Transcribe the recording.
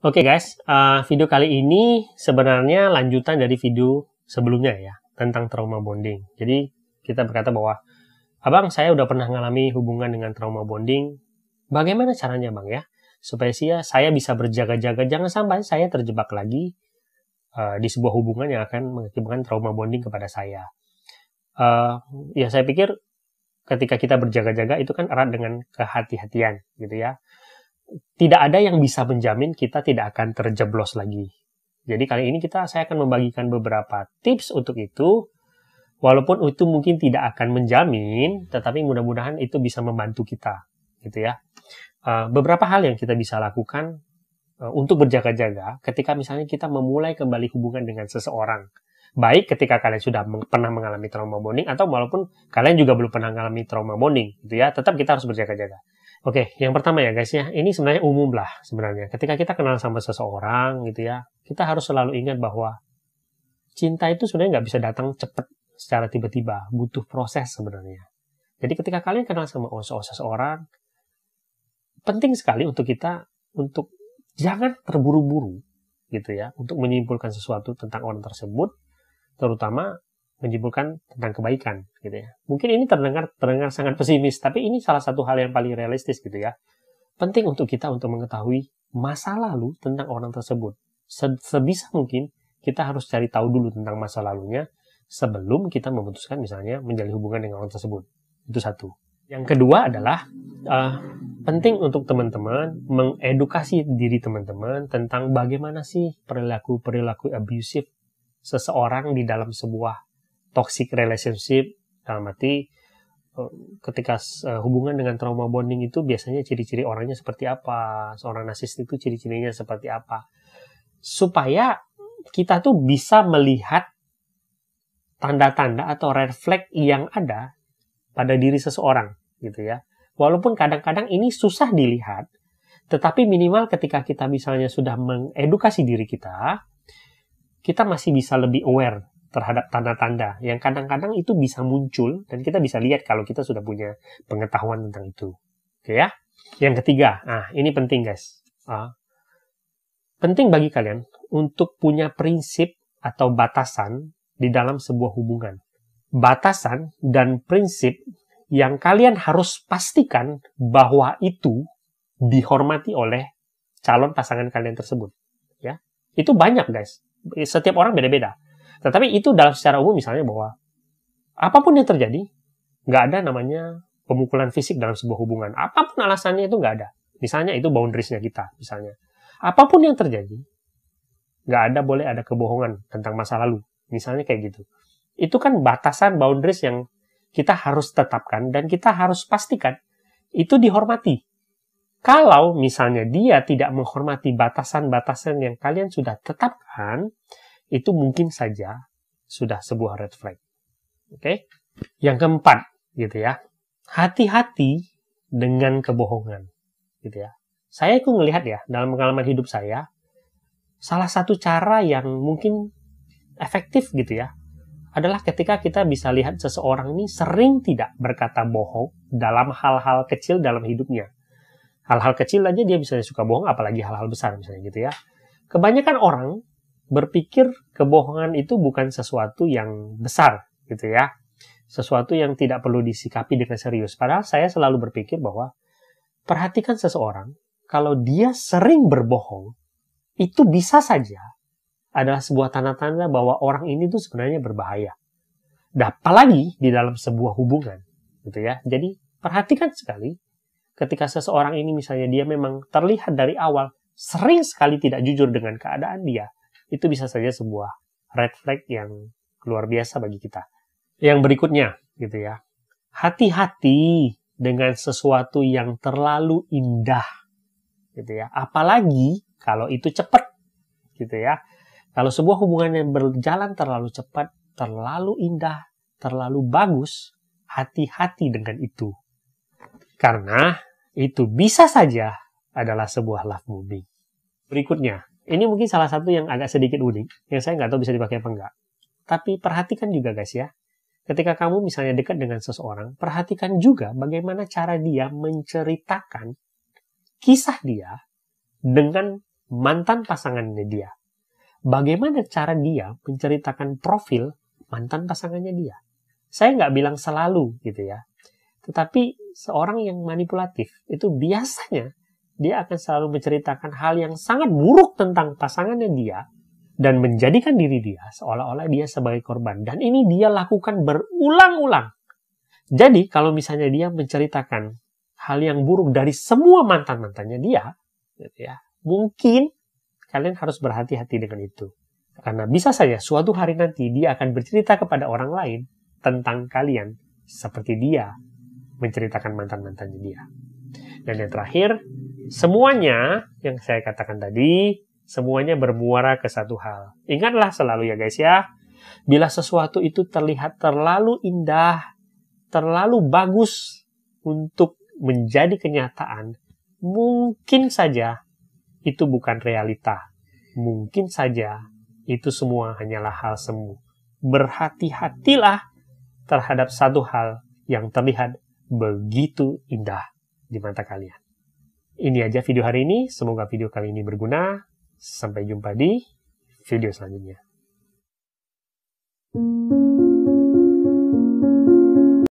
Oke okay guys, uh, video kali ini sebenarnya lanjutan dari video sebelumnya ya, tentang trauma bonding. Jadi kita berkata bahwa, Abang saya udah pernah mengalami hubungan dengan trauma bonding, bagaimana caranya bang ya? Supaya saya bisa berjaga-jaga, jangan sampai saya terjebak lagi uh, di sebuah hubungan yang akan mengakibatkan trauma bonding kepada saya. Uh, ya saya pikir ketika kita berjaga-jaga itu kan erat dengan kehati-hatian gitu ya tidak ada yang bisa menjamin kita tidak akan terjeblos lagi. Jadi kali ini kita saya akan membagikan beberapa tips untuk itu. Walaupun itu mungkin tidak akan menjamin, tetapi mudah-mudahan itu bisa membantu kita, gitu ya. Eh, beberapa hal yang kita bisa lakukan eh, untuk berjaga-jaga ketika misalnya kita memulai kembali hubungan dengan seseorang. Baik ketika kalian sudah pernah mengalami trauma bonding atau walaupun kalian juga belum pernah mengalami trauma bonding, gitu ya. Tetap kita harus berjaga-jaga Oke, yang pertama ya guys ya, ini sebenarnya umum lah sebenarnya. Ketika kita kenal sama seseorang gitu ya, kita harus selalu ingat bahwa cinta itu sebenarnya nggak bisa datang cepat secara tiba-tiba, butuh proses sebenarnya. Jadi ketika kalian kenal sama seseorang, penting sekali untuk kita untuk jangan terburu-buru gitu ya, untuk menyimpulkan sesuatu tentang orang tersebut, terutama menyimpulkan tentang kebaikan gitu ya. Mungkin ini terdengar terdengar sangat pesimis, tapi ini salah satu hal yang paling realistis gitu ya. Penting untuk kita untuk mengetahui masa lalu tentang orang tersebut. Sebisa mungkin kita harus cari tahu dulu tentang masa lalunya sebelum kita memutuskan misalnya menjalin hubungan dengan orang tersebut. Itu satu. Yang kedua adalah uh, penting untuk teman-teman mengedukasi diri teman-teman tentang bagaimana sih perilaku-perilaku abusive seseorang di dalam sebuah toxic relationship dalam arti eh, ketika eh, hubungan dengan trauma bonding itu biasanya ciri-ciri orangnya seperti apa, seorang nasis itu ciri-cirinya seperti apa. Supaya kita tuh bisa melihat tanda-tanda atau red flag yang ada pada diri seseorang gitu ya. Walaupun kadang-kadang ini susah dilihat, tetapi minimal ketika kita misalnya sudah mengedukasi diri kita, kita masih bisa lebih aware terhadap tanda-tanda yang kadang-kadang itu bisa muncul dan kita bisa lihat kalau kita sudah punya pengetahuan tentang itu. Oke ya. Yang ketiga, ah ini penting guys. Ah, penting bagi kalian untuk punya prinsip atau batasan di dalam sebuah hubungan. Batasan dan prinsip yang kalian harus pastikan bahwa itu dihormati oleh calon pasangan kalian tersebut. Ya, itu banyak guys. Setiap orang beda-beda tetapi itu dalam secara umum misalnya bahwa apapun yang terjadi, nggak ada namanya pemukulan fisik dalam sebuah hubungan. Apapun alasannya itu nggak ada. Misalnya itu boundariesnya kita, misalnya. Apapun yang terjadi, nggak ada boleh ada kebohongan tentang masa lalu. Misalnya kayak gitu. Itu kan batasan boundaries yang kita harus tetapkan dan kita harus pastikan itu dihormati. Kalau misalnya dia tidak menghormati batasan-batasan yang kalian sudah tetapkan, itu mungkin saja sudah sebuah red flag. Oke. Okay? Yang keempat, gitu ya. Hati-hati dengan kebohongan, gitu ya. Saya itu ngelihat ya dalam pengalaman hidup saya, salah satu cara yang mungkin efektif gitu ya adalah ketika kita bisa lihat seseorang ini sering tidak berkata bohong dalam hal-hal kecil dalam hidupnya. Hal-hal kecil aja dia bisa suka bohong, apalagi hal-hal besar misalnya gitu ya. Kebanyakan orang berpikir kebohongan itu bukan sesuatu yang besar gitu ya. Sesuatu yang tidak perlu disikapi dengan serius. Padahal saya selalu berpikir bahwa perhatikan seseorang, kalau dia sering berbohong, itu bisa saja adalah sebuah tanda-tanda bahwa orang ini tuh sebenarnya berbahaya. Dan apalagi di dalam sebuah hubungan, gitu ya. Jadi perhatikan sekali ketika seseorang ini misalnya dia memang terlihat dari awal sering sekali tidak jujur dengan keadaan dia, itu bisa saja sebuah red flag yang luar biasa bagi kita. Yang berikutnya, gitu ya. Hati-hati dengan sesuatu yang terlalu indah, gitu ya. Apalagi kalau itu cepat, gitu ya. Kalau sebuah hubungan yang berjalan terlalu cepat, terlalu indah, terlalu bagus, hati-hati dengan itu. Karena itu bisa saja adalah sebuah love movie. Berikutnya, ini mungkin salah satu yang agak sedikit unik, yang saya nggak tahu bisa dipakai apa enggak. Tapi perhatikan juga guys ya, ketika kamu misalnya dekat dengan seseorang, perhatikan juga bagaimana cara dia menceritakan kisah dia dengan mantan pasangannya dia. Bagaimana cara dia menceritakan profil mantan pasangannya dia. Saya nggak bilang selalu gitu ya. Tetapi seorang yang manipulatif itu biasanya dia akan selalu menceritakan hal yang sangat buruk tentang pasangannya dia dan menjadikan diri dia seolah-olah dia sebagai korban. Dan ini dia lakukan berulang-ulang. Jadi kalau misalnya dia menceritakan hal yang buruk dari semua mantan-mantannya dia, gitu ya, mungkin kalian harus berhati-hati dengan itu. Karena bisa saja suatu hari nanti dia akan bercerita kepada orang lain tentang kalian seperti dia menceritakan mantan-mantannya dia. Dan yang terakhir, semuanya yang saya katakan tadi, semuanya bermuara ke satu hal. Ingatlah selalu ya guys ya, bila sesuatu itu terlihat terlalu indah, terlalu bagus untuk menjadi kenyataan, mungkin saja itu bukan realita. Mungkin saja itu semua hanyalah hal semu. Berhati-hatilah terhadap satu hal yang terlihat begitu indah di mata kalian. Ini aja video hari ini, semoga video kali ini berguna. Sampai jumpa di video selanjutnya. thank you